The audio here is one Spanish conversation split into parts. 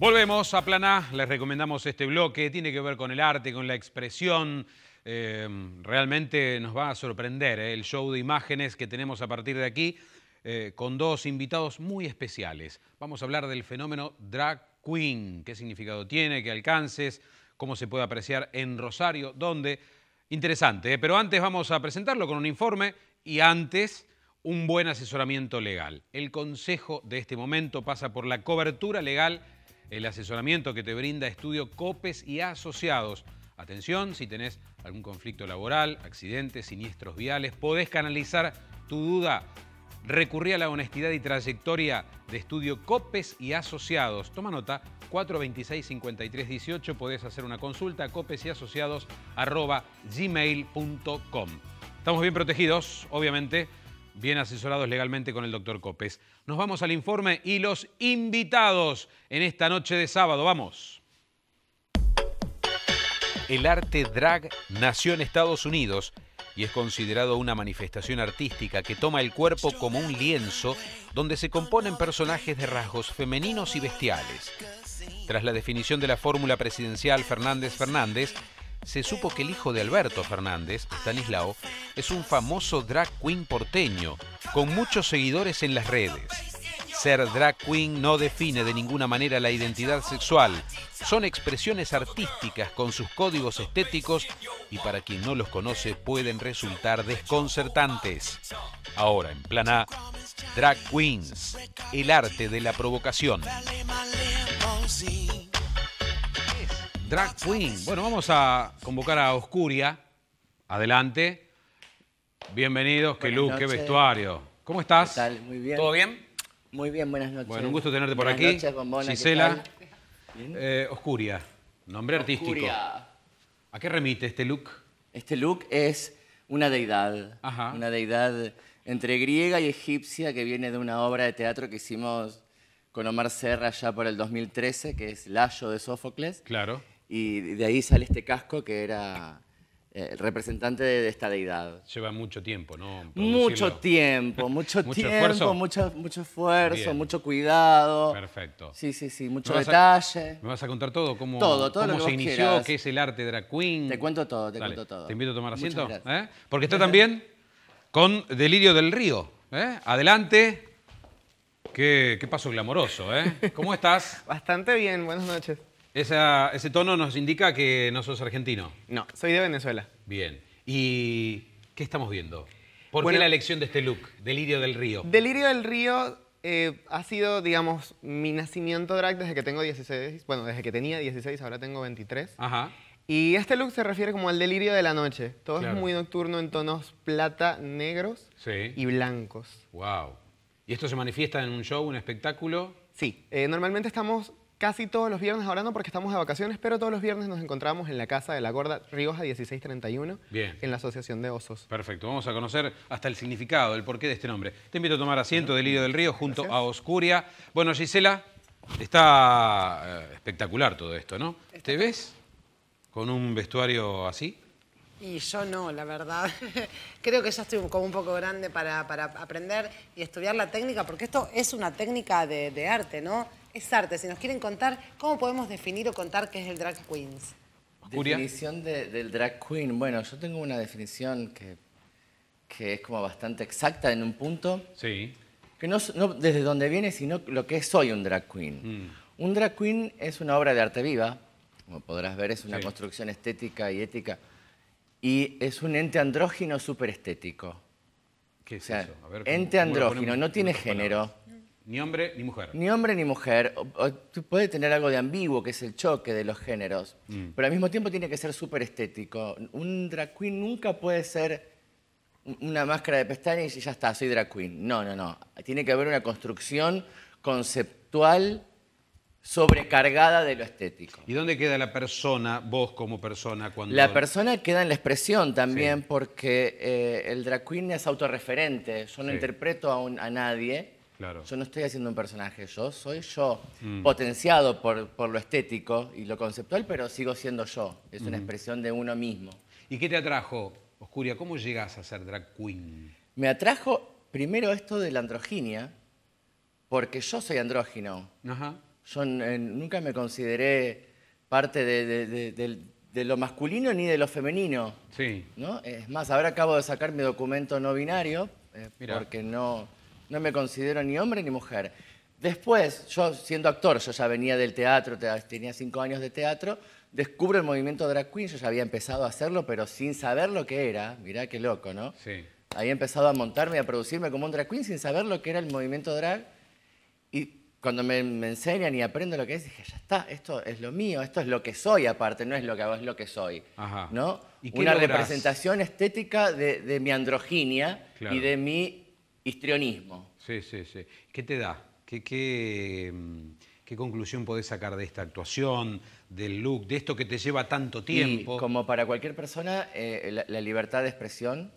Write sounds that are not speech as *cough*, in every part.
Volvemos a Planá, les recomendamos este bloque, tiene que ver con el arte, con la expresión. Eh, realmente nos va a sorprender eh, el show de imágenes que tenemos a partir de aquí eh, con dos invitados muy especiales. Vamos a hablar del fenómeno drag queen, qué significado tiene, qué alcances, cómo se puede apreciar en Rosario, dónde. Interesante, pero antes vamos a presentarlo con un informe y antes un buen asesoramiento legal. El consejo de este momento pasa por la cobertura legal el asesoramiento que te brinda Estudio Copes y Asociados. Atención, si tenés algún conflicto laboral, accidentes, siniestros viales, podés canalizar tu duda. Recurrí a la honestidad y trayectoria de Estudio Copes y Asociados. Toma nota, 426-5318, podés hacer una consulta a copes y Estamos bien protegidos, obviamente. Bien asesorados legalmente con el doctor Copes. Nos vamos al informe y los invitados en esta noche de sábado. Vamos. El arte drag nació en Estados Unidos y es considerado una manifestación artística que toma el cuerpo como un lienzo donde se componen personajes de rasgos femeninos y bestiales. Tras la definición de la fórmula presidencial Fernández Fernández, se supo que el hijo de Alberto Fernández, Stanislao, es un famoso drag queen porteño, con muchos seguidores en las redes. Ser drag queen no define de ninguna manera la identidad sexual, son expresiones artísticas con sus códigos estéticos y para quien no los conoce pueden resultar desconcertantes. Ahora, en plan A, drag queens, el arte de la provocación. Drag Queen. Bueno, vamos a convocar a Oscuria. Adelante. Bienvenidos, qué look, qué vestuario. ¿Cómo estás? Muy bien. ¿Todo bien? Muy bien, buenas noches. Bueno, un gusto tenerte por aquí. noches, eh, Oscuria, nombre artístico. ¿A qué remite este look? Este look es una deidad. Una deidad entre griega y egipcia que viene de una obra de teatro que hicimos con Omar Serra ya por el 2013, que es Layo de Sófocles. Claro y de ahí sale este casco que era eh, el representante de esta deidad. Lleva mucho tiempo, ¿no? Mucho tiempo, *laughs* mucho, ¿Mucho tiempo, esfuerzo? mucho, esfuerzo, mucho cuidado. Perfecto. Sí, sí, sí, mucho detalle. ¿Me vas a contar todo? ¿Cómo, todo, todo que se inició? ¿Qué es el arte drag queen? Te cuento todo, te cuento todo. Te invito a tomar asiento, ¿eh? porque está *laughs* también con Delirio del Río. ¿eh? Adelante. Qué, qué paso glamoroso, ¿eh? ¿Cómo estás? *laughs* Bastante bien, buenas noches ese tono nos indica que no sos argentino. No, soy de Venezuela. Bien. ¿Y qué estamos viendo? ¿Por bueno, qué la elección de este look, Delirio del Río? Delirio del Río eh, ha sido, digamos, mi nacimiento drag desde que tengo 16, bueno, desde que tenía 16, ahora tengo 23. Ajá. Y este look se refiere como al delirio de la noche. Todo es muy nocturno en tonos plata, negros y blancos. Wow. ¿Y esto se manifiesta en un show, un espectáculo? Sí. Eh, normalmente estamos casi todos los viernes, ahora no porque estamos de vacaciones, pero todos los viernes nos encontramos en la Casa de la Gorda Rioja 1631, Bien. en la Asociación de Osos. Perfecto, vamos a conocer hasta el significado, el porqué de este nombre. Te invito a tomar asiento del Lirio del Río junto a Oscuria. Bueno, Gisela, está eh, espectacular todo esto, ¿no? ¿Te ves con un vestuario así? Y yo no, la verdad. *laughs* Creo que ya estoy como un poco grande para, aprender y estudiar la técnica, porque esto es una técnica de arte, ¿no? es arte. Si nos quieren contar, ¿cómo podemos definir o contar qué es el drag queens? Definición del drag queen. Bueno, yo tengo una definición que, que es como bastante exacta en un punto. Sí. Que no, no desde dónde viene, sino lo que es soy un drag queen. Mm. Un drag queen es una obra de arte viva, como podrás ver, es una construcción estética y ética. Y es un ente andrógino súper estético. ¿Qué es eso? ente andrógino, no tiene género. Ni hombre ni mujer. Ni hombre ni mujer. puede tener algo de ambiguo, que es el choque de los géneros, mm. pero al mismo tiempo tiene que ser súper estético. Un drag queen nunca puede ser una máscara de pestañas y ya está, soy drag queen. No, no, no. Tiene que haber una construcción conceptual sobrecargada de lo estético. ¿Y dónde queda la persona, vos como persona? cuando La persona queda en la expresión también, porque eh, el drag queen es autorreferente. Yo no interpreto a nadie yo no estoy haciendo un personaje, yo soy yo, mm. potenciado por, lo estético y lo conceptual, pero sigo siendo yo. Es una expresión de uno mismo. ¿Y qué te atrajo, Oscuria? ¿Cómo llegas a ser drag queen? Me atrajo primero esto de la androginia, porque yo soy andrógino. Yo eh, nunca me consideré parte de, lo masculino ni de lo femenino. Sí. ¿no? Es más, ahora acabo de sacar mi documento no binario, eh, porque no no me considero ni hombre ni mujer. Después, yo siendo actor, yo ya venía del teatro, tenía cinco años de teatro, descubro el movimiento drag queen, yo ya había empezado a hacerlo, pero sin saber lo que era, mirá qué loco, ¿no? Sí. Había empezado a montarme y a producirme como un drag queen sin saber lo que era el movimiento drag. Y cuando me, enseñan y aprendo lo que es, dije, ya está, esto es lo mío, esto es lo que soy aparte, no es lo que hago, es lo que soy. Ajá. ¿No? Una representación estética de, mi androginia y de mi histrionismo. Sí, sí, sí. ¿Qué te da? Mm, ¿Qué, conclusión podés sacar de esta actuación, del look, de esto que te lleva tanto tiempo? como para cualquier persona, eh, la, libertad de expresión,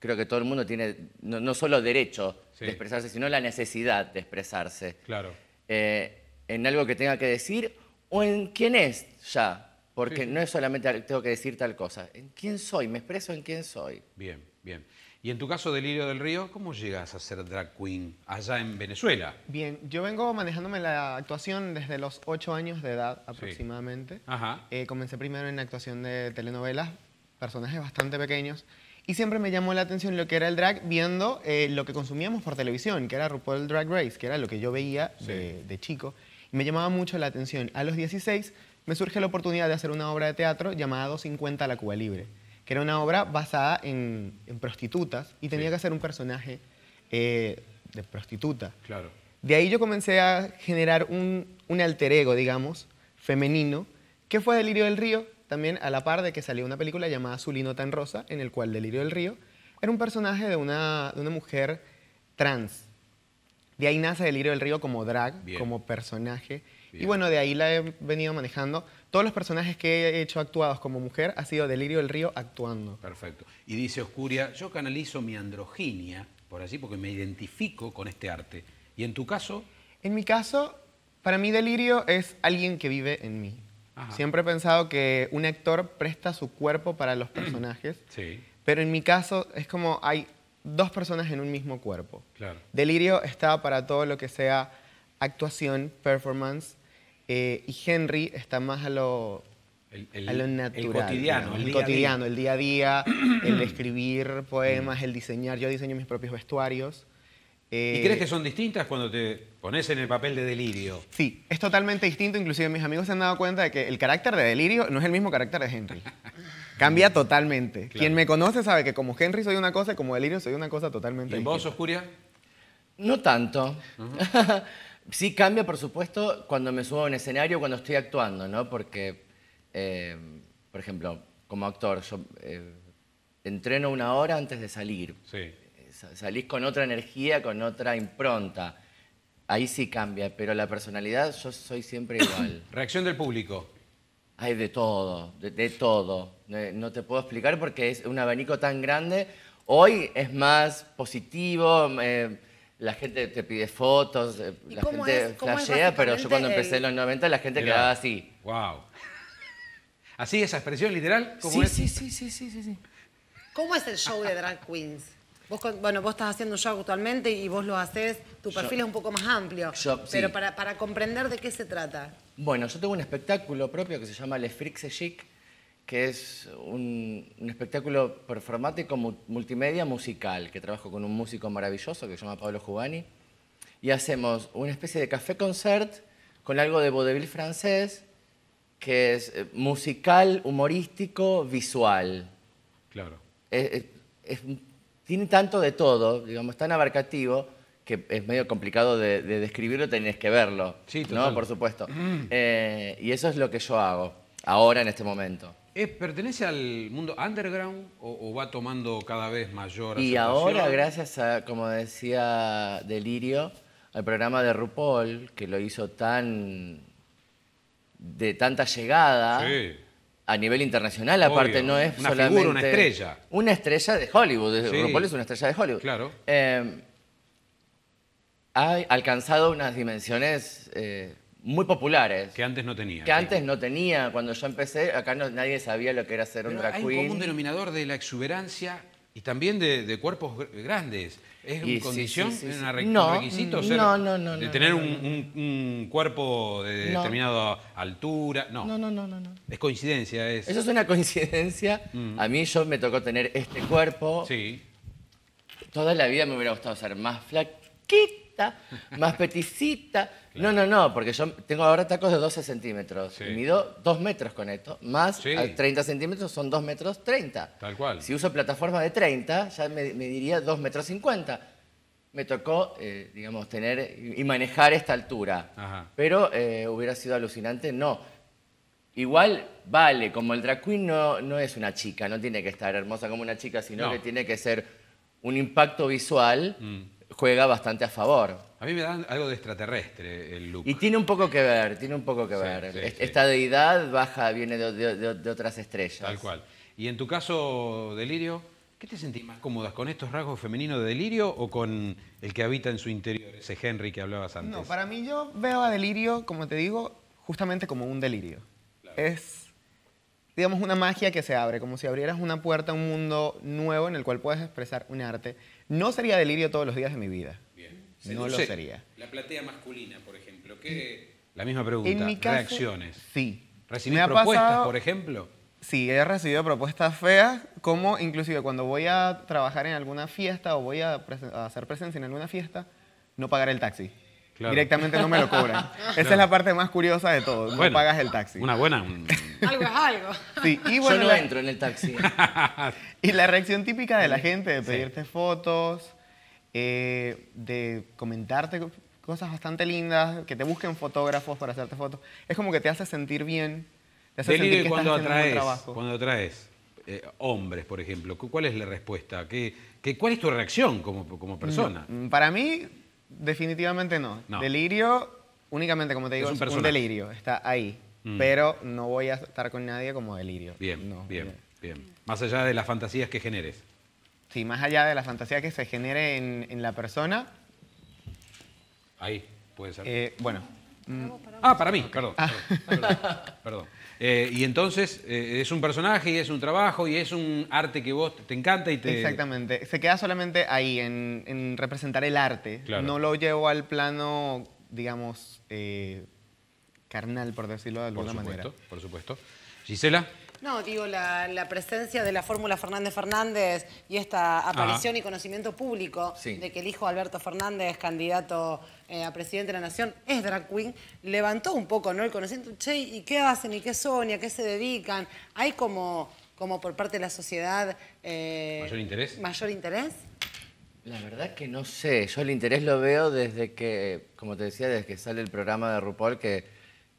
creo que todo el mundo tiene no, solo derecho de expresarse, sino la necesidad de expresarse. Claro. Eh, en algo que tenga que decir o en quién es ya. Porque no es solamente tengo que decir tal cosa. ¿En quién soy? Me expreso en quién soy. Bien, bien. Y en tu caso, Delirio del Río, ¿cómo llegas a ser drag queen allá en Venezuela? Bien, yo vengo manejándome la actuación desde los 8 años de edad aproximadamente. Eh, comencé primero en la actuación de telenovelas, personajes bastante pequeños. Y siempre me llamó la atención lo que era el drag viendo eh, lo que consumíamos por televisión, que era RuPaul Drag Race, que era lo que yo veía de, chico. Y me llamaba mucho la atención. A los 16 me surge la oportunidad de hacer una obra de teatro llamada 250 a la Cuba Libre que era una obra basada en, prostitutas y tenía que hacer un personaje eh, de prostituta. Claro. De ahí yo comencé a generar un, alter ego, digamos, femenino, que fue Delirio del Río, también a la par de que salió una película llamada Zulino tan rosa, en el cual Delirio del Río era un personaje de una, mujer trans. De ahí nace Delirio del Río como drag, como personaje. Y bueno, de ahí la he venido manejando todos los personajes que he hecho actuados como mujer ha sido Delirio del Río actuando. Perfecto. Y dice Oscuria, yo canalizo mi androginia, por así, porque me identifico con este arte. ¿Y en tu caso? En mi caso, para mí Delirio es alguien que vive en mí. Siempre he pensado que un actor presta su cuerpo para los *clears throat* personajes. sí. Pero en mi caso es como hay dos personas en un mismo cuerpo. Claro. Delirio está para todo lo que sea actuación, performance, eh, y Henry está más a lo, lo natural. El cotidiano, el, cotidiano, día. el día a día, el *clears throat* escribir poemas, mm. el diseñar. Yo diseño mis propios vestuarios. ¿Y eh, crees que son distintas cuando te pones en el papel de delirio? Sí, es totalmente distinto. Inclusive mis amigos se han dado cuenta de que el carácter de delirio no es el mismo carácter de Henry. *laughs* Cambia totalmente. Quien me conoce sabe que como Henry soy una cosa y como delirio soy una cosa totalmente distinta. ¿Y vos, Oscuria? No tanto. *laughs* Sí cambia, por supuesto, cuando me subo a un escenario, cuando estoy actuando, ¿no? Porque, eh, por ejemplo, como actor, yo eh, entreno una hora antes de salir. Sí. Eh, salís con otra energía, con otra impronta. Ahí sí cambia, pero la personalidad yo soy siempre igual. *coughs* ¿Reacción del público? Hay de todo, de, todo. No, te puedo explicar porque es un abanico tan grande. Hoy es más positivo, la gente te pide fotos, eh, la gente flashea, pero yo cuando empecé en los 90 la gente quedaba así. ¡Wow! ¿Así esa expresión literal? sí, sí, sí, sí, sí, sí. ¿Cómo es el show de drag queens? bueno, vos estás haciendo un show actualmente y vos lo haces, tu perfil es un poco más amplio, pero para, para comprender de qué se trata. Bueno, yo tengo un espectáculo propio que se llama Les Frics Chic, que es un, espectáculo performático multimedia musical, que trabajo con un músico maravilloso que se llama Pablo Jubani, y hacemos una especie de café concert con algo de vaudeville francés, que es eh, musical, humorístico, visual. Claro. tiene tanto de todo, digamos, tan abarcativo, que es medio complicado de, describirlo, tenés que verlo. Sí, ¿no? Por supuesto. *clears throat* Eh, y eso es lo que yo hago ahora en este momento. ¿Pertenece al mundo underground o, va tomando cada vez mayor Y ahora, gracias a, como decía Delirio, al programa de RuPaul, que lo hizo tan. de tanta llegada. A nivel internacional, aparte, no es una solamente. una estrella. Una estrella de Hollywood. RuPaul es una estrella de Hollywood. Claro. Eh, ha alcanzado unas dimensiones. Eh, muy populares. Que antes no tenía. Que antes no tenía. Cuando yo empecé, acá nadie sabía lo que era ser un drag hay queen. Hay un denominador de la exuberancia y también de, cuerpos grandes. ¿Es una condición, es un requisito? Ser, no, no, no. De tener un, cuerpo de determinada altura. No. No, no, no, Es coincidencia. Eso es una coincidencia. Mm. A mí yo me tocó tener este cuerpo. Sí. Toda la vida me hubiera gustado ser más flaquito más peticita. No, no, no, porque yo tengo ahora tacos de 12 centímetros. y Mido 2 metros con esto, más 30 centímetros son 2 metros 30. Tal cual. Si uso plataforma de 30, ya me, diría 2 metros 50 me tocó, eh, digamos, tener y manejar esta altura. Pero eh, hubiera sido alucinante, no. Igual vale, como el drag queen no, no es una chica, no tiene que estar hermosa como una chica, sino que tiene que ser un impacto visual. Mm juega bastante a favor. A mí me da algo de extraterrestre el look. Y tiene un poco que ver, tiene un poco que ver. Esta deidad baja, viene de, otras estrellas. Tal cual. Y en tu caso, Delirio, ¿qué te sentís más cómoda? ¿Con estos rasgos femeninos de Delirio o con el que habita en su interior, ese Henry que hablabas antes? No, para mí yo veo a Delirio, como te digo, justamente como un delirio. Es, digamos, una magia que se abre, como si abrieras una puerta a un mundo nuevo en el cual puedes expresar un arte no sería delirio todos los días de mi vida. Bien. No lo sería. La platea masculina, por ejemplo. ¿qué? La misma pregunta. Reacciones. Sí. ¿Recibí propuestas, por ejemplo? Sí, he recibido propuestas feas, como inclusive cuando voy a trabajar en alguna fiesta o voy a, a hacer presencia en alguna fiesta, no pagar el taxi. Directamente no me lo cobran. *laughs* Esa es la parte más curiosa de todo. No pagas el taxi. Una buena. algo es algo. y bueno, Yo no entro en el taxi. *laughs* y la reacción típica de la gente, de pedirte fotos, eh, de comentarte cosas bastante lindas, que te busquen fotógrafos para hacerte fotos, es como que te hace sentir bien. Te hace cuando atraes, traes eh, hombres, por ejemplo, ¿cuál es la respuesta? cuál es tu reacción como, como persona? Mm, para mí Definitivamente no. Delirio, únicamente, como te digo, es un, delirio. Está ahí. Mm. Pero no voy a estar con nadie como delirio. Bien, bien, bien, Más allá de las fantasías que generes. Sí, más allá de las fantasías que se genere en, la persona. Ahí, puede ser. Eh, bueno. Ah, mm. ah para mí, ah. Perdón. perdón. *laughs* Eh, y entonces eh, es un personaje y es un trabajo y es un arte que vos te encanta y te... Exactamente. Se queda solamente ahí, en, representar el arte. No lo llevo al plano, digamos, eh, carnal, por decirlo de alguna manera. por supuesto, manera. Por supuesto. Gisela. No, digo, la, presencia de la fórmula Fernández Fernández y esta aparición y conocimiento público de que el hijo Alberto Fernández, candidato eh, a presidente de la Nación, es drag queen, levantó un poco ¿no? el conocimiento. Che, ¿y qué hacen? ¿Y qué son? ¿Y a qué se dedican? Hay como, como por parte de la sociedad... Eh, ¿Mayor interés? ¿Mayor interés? La verdad que no sé. Yo el interés lo veo desde que, como te decía, desde que sale el programa de RuPaul, que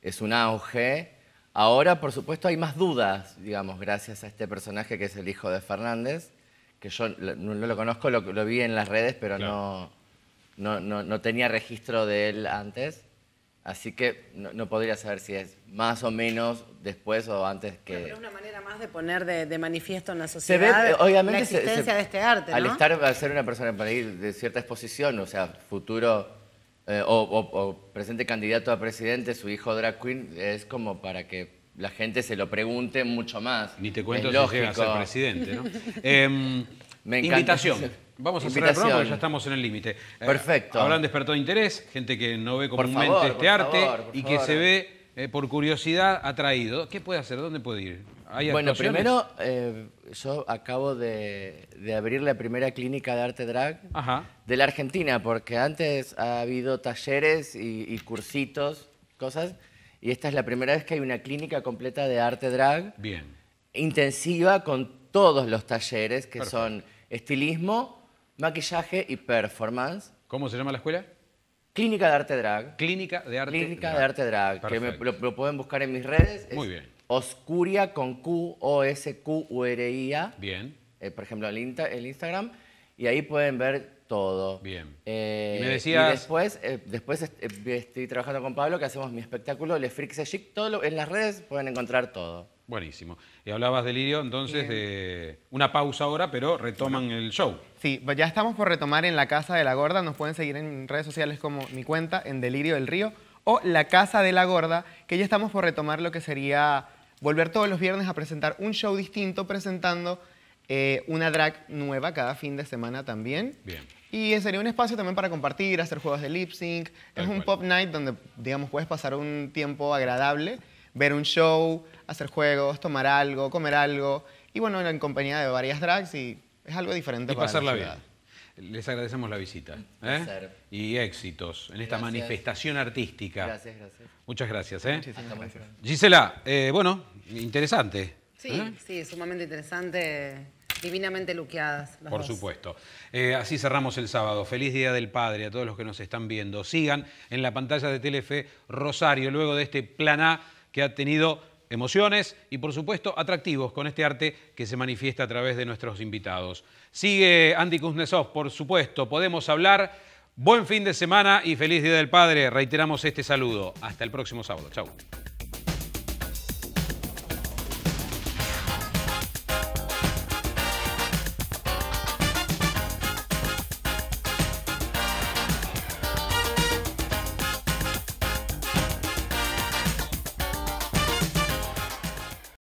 es un auge Ahora, por supuesto, hay más dudas, digamos, gracias a este personaje que es el hijo de Fernández, que yo no, lo conozco, lo, vi en las redes, pero no, no, tenía registro de él antes. Así que no, podría saber si es más o menos después o antes que... Pero, es una manera más de poner de, manifiesto en la sociedad la existencia de este arte, Al estar, al ser una persona para ir de cierta exposición, o sea, futuro eh, o, presente candidato a presidente, su hijo drag queen, es como para que la gente se lo pregunte mucho más. Ni te cuento si llega a ser presidente, *laughs* em, Invitación. Vamos a cerrar ya estamos en el límite. Eh, Perfecto. Eh, habrán despertado interés, gente que no ve comúnmente este arte y que se ve, eh, por curiosidad, atraído. ¿Qué puede hacer? ¿Dónde puede ir? bueno, primero eh, yo acabo de, abrir la primera clínica de arte drag de la Argentina, porque antes ha habido talleres y, cursitos, cosas, y esta es la primera vez que hay una clínica completa de arte drag. Bien. Intensiva con todos los talleres que son estilismo, maquillaje y performance. ¿Cómo se llama la escuela? Clínica de Arte Drag. Clínica de Arte Clínica de Arte Drag, que me, lo, pueden buscar en mis redes. Muy bien. Oscuria con Q, O-S-Q-U-R-I-A. Bien. Eh, por ejemplo, el, Insta, el, Instagram. Y ahí pueden ver todo. Bien. Eh, y me decías... después, eh, después estoy trabajando con Pablo, que hacemos mi espectáculo, Le Frixe Chic. Todo en las redes pueden encontrar todo. Buenísimo. Y hablabas, Delirio, entonces de una pausa ahora, pero retoman el show. Sí, pues ya estamos por retomar en La Casa de la Gorda. Nos pueden seguir en redes sociales como mi cuenta, en Delirio del Río, o La Casa de la Gorda, que ya estamos por retomar lo que sería volver todos los viernes a presentar un show distinto, presentando eh, una drag nueva cada fin de semana también. Bien. Y sería un espacio también para compartir, hacer juegos de lip sync. es un pop night donde, digamos, puedes pasar un tiempo agradable, ver un show, hacer juegos, tomar algo, comer algo. Y bueno, en compañía de varias drags y es algo diferente para la ciudad. Les agradecemos la visita. ¿eh? Y éxitos en esta manifestación artística. Gracias, gracias. Muchas gracias. ¿eh? Gisela, eh, bueno, interesante. Sí, ¿eh? sí, sumamente interesante. Divinamente luqueadas. Por supuesto. así cerramos el sábado. Feliz Día del Padre a todos los que nos están viendo. Sigan en la pantalla de Telefe Rosario, luego de este plan A que ha tenido emociones y por supuesto atractivos con este arte que se manifiesta a través de nuestros invitados. Sigue Andy Kuznetsov, por supuesto, podemos hablar. Buen fin de semana y feliz Día del Padre. Reiteramos este saludo. Hasta el próximo sábado. Chau.